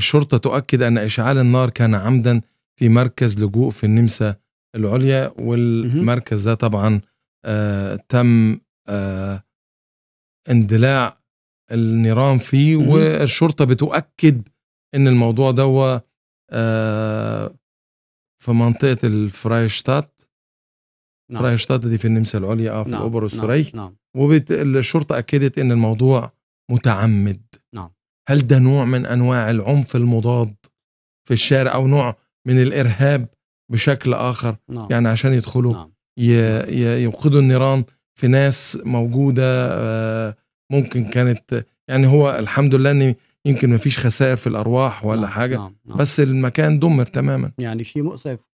الشرطة تؤكد أن إشعال النار كان عمدا في مركز لجوء في النمسا العليا والمركز ده طبعا آه تم آه اندلاع النيران فيه والشرطة بتؤكد أن الموضوع ده آه في منطقة الفرايشتات نعم. فرايشتات دي في النمسا العليا اه في نعم. الأوبر والسري نعم. نعم. والشرطة أكدت أن الموضوع متعمد نعم هل ده نوع من انواع العنف المضاد في الشارع او نوع من الارهاب بشكل اخر نعم. يعني عشان يدخلوا نعم. يوقدوا النيران في ناس موجوده آه، ممكن كانت يعني هو الحمد لله ان يمكن ما فيش خسائر في الارواح ولا نعم. حاجه نعم. نعم. بس المكان دمر تماما يعني شيء مؤسف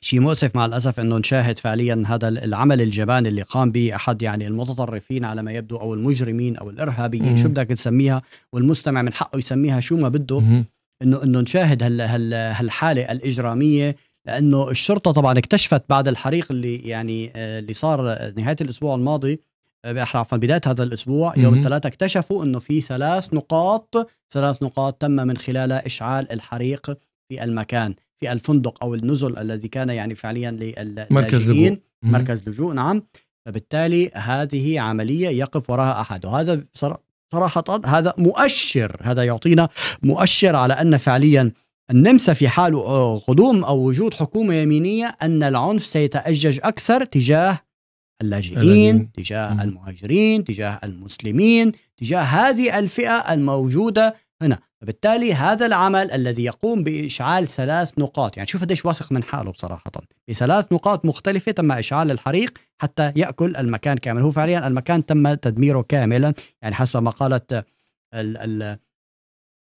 شيء مؤسف مع الاسف انه نشاهد فعليا هذا العمل الجبان اللي قام به احد يعني المتطرفين على ما يبدو او المجرمين او الارهابيين شو بدك تسميها والمستمع من حقه يسميها شو ما بده انه انه نشاهد هال هال هالحاله الاجراميه لانه الشرطه طبعا اكتشفت بعد الحريق اللي يعني آه، اللي صار نهايه الاسبوع الماضي آه، عفوا بدايه هذا الاسبوع يوم الثلاثاء اكتشفوا انه في ثلاث نقاط ثلاث نقاط تم من خلالها اشعال الحريق في المكان في الفندق او النزل الذي كان يعني فعليا للمركز لجوء مركز لجوء نعم فبالتالي هذه عمليه يقف وراها احد وهذا صراحه هذا مؤشر هذا يعطينا مؤشر على ان فعليا النمسا في حال قدوم او وجود حكومه يمينيه ان العنف سيتأجج اكثر تجاه اللاجئين تجاه م. المهاجرين تجاه المسلمين تجاه هذه الفئه الموجوده هنا فبالتالي هذا العمل الذي يقوم بإشعال ثلاث نقاط يعني شوف قديش واثق من حاله بصراحة بثلاث نقاط مختلفة تم إشعال الحريق حتى يأكل المكان كامل هو فعليا المكان تم تدميره كاملا يعني حسب ما قالت ال ال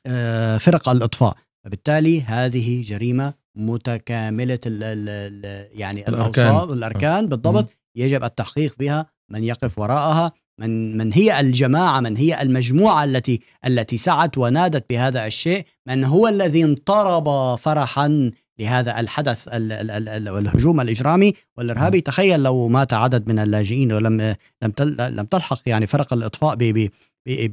آه، فرق الإطفاء فبالتالي هذه جريمة متكاملة ال ال يعني الأوصاف الاركان بالضبط يجب التحقيق بها من يقف وراءها من من هي الجماعه من هي المجموعه التي التي سعت ونادت بهذا الشيء من هو الذي انطرب فرحا لهذا الحدث الهجوم الاجرامي والارهابي تخيل لو مات عدد من اللاجئين ولم لم لم تلحق يعني فرق الاطفاء ب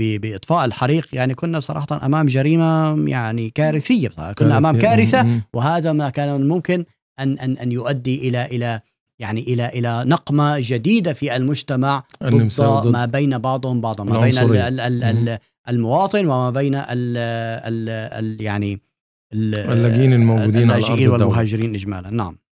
باطفاء الحريق يعني كنا صراحه امام جريمه يعني كارثيه كنا امام كارثه وهذا ما كان ممكن ان ان ان يؤدي الى الى يعني الى الى نقمه جديده في المجتمع ضد ما بين بعضهم بعضا ما بين الـ الـ الـ الـ المواطن وما بين الـ الـ الـ يعني اللاجئين الموجودين على الارض والمهاجرين اجمالا نعم